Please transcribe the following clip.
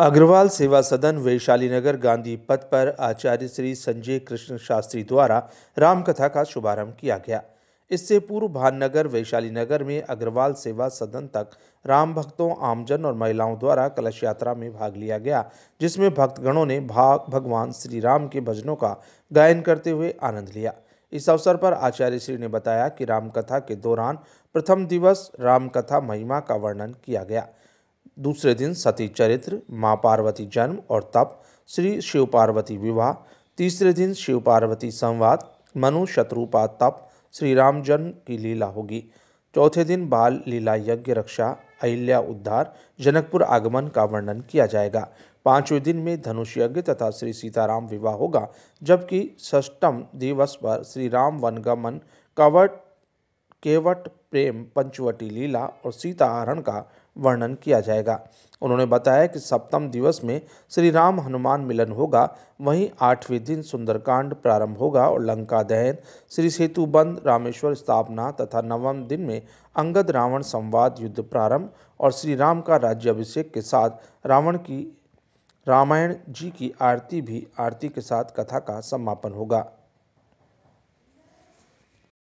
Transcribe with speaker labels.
Speaker 1: अग्रवाल सेवा सदन वैशाली नगर गांधी पथ पर आचार्य श्री संजय कृष्ण शास्त्री द्वारा रामकथा का शुभारंभ किया गया इससे पूर्व भाननगर वैशाली नगर में अग्रवाल सेवा सदन तक राम भक्तों आमजन और महिलाओं द्वारा कलश यात्रा में भाग लिया गया जिसमें भक्तगणों ने भाग भगवान श्री राम के भजनों का गायन करते हुए आनंद लिया इस अवसर पर आचार्य श्री ने बताया कि रामकथा के दौरान प्रथम दिवस रामकथा महिमा का वर्णन किया गया दूसरे दिन सती चरित्र माँ पार्वती जन्म और तप श्री शिव पार्वती विवाह तीसरे दिन शिव पार्वती संवाद मनु शत्रुपा तप श्री राम जन्म की लीला होगी चौथे दिन बाल लीला यज्ञ रक्षा अहिल्या उद्धार जनकपुर आगमन का वर्णन किया जाएगा पांचवें दिन में धनुष यज्ञ तथा श्री सीताराम विवाह होगा जबकि षष्टम दिवस पर श्री राम वनगमन कवट केवट प्रेम पंचवटी लीला और सीता हरण का वर्णन किया जाएगा उन्होंने बताया कि सप्तम दिवस में श्री राम हनुमान मिलन होगा वहीं आठवें दिन सुंदरकांड प्रारंभ होगा और लंका दहन श्री सेतु बंद रामेश्वर स्थापना तथा नवम दिन में अंगद रावण संवाद युद्ध प्रारंभ और श्री राम का राज्याभिषेक के साथ रावण की रामायण जी की आरती भी आरती के साथ कथा का समापन होगा